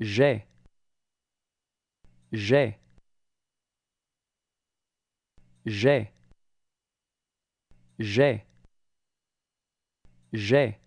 J'ai. J'ai. J'ai. J'ai. J'ai.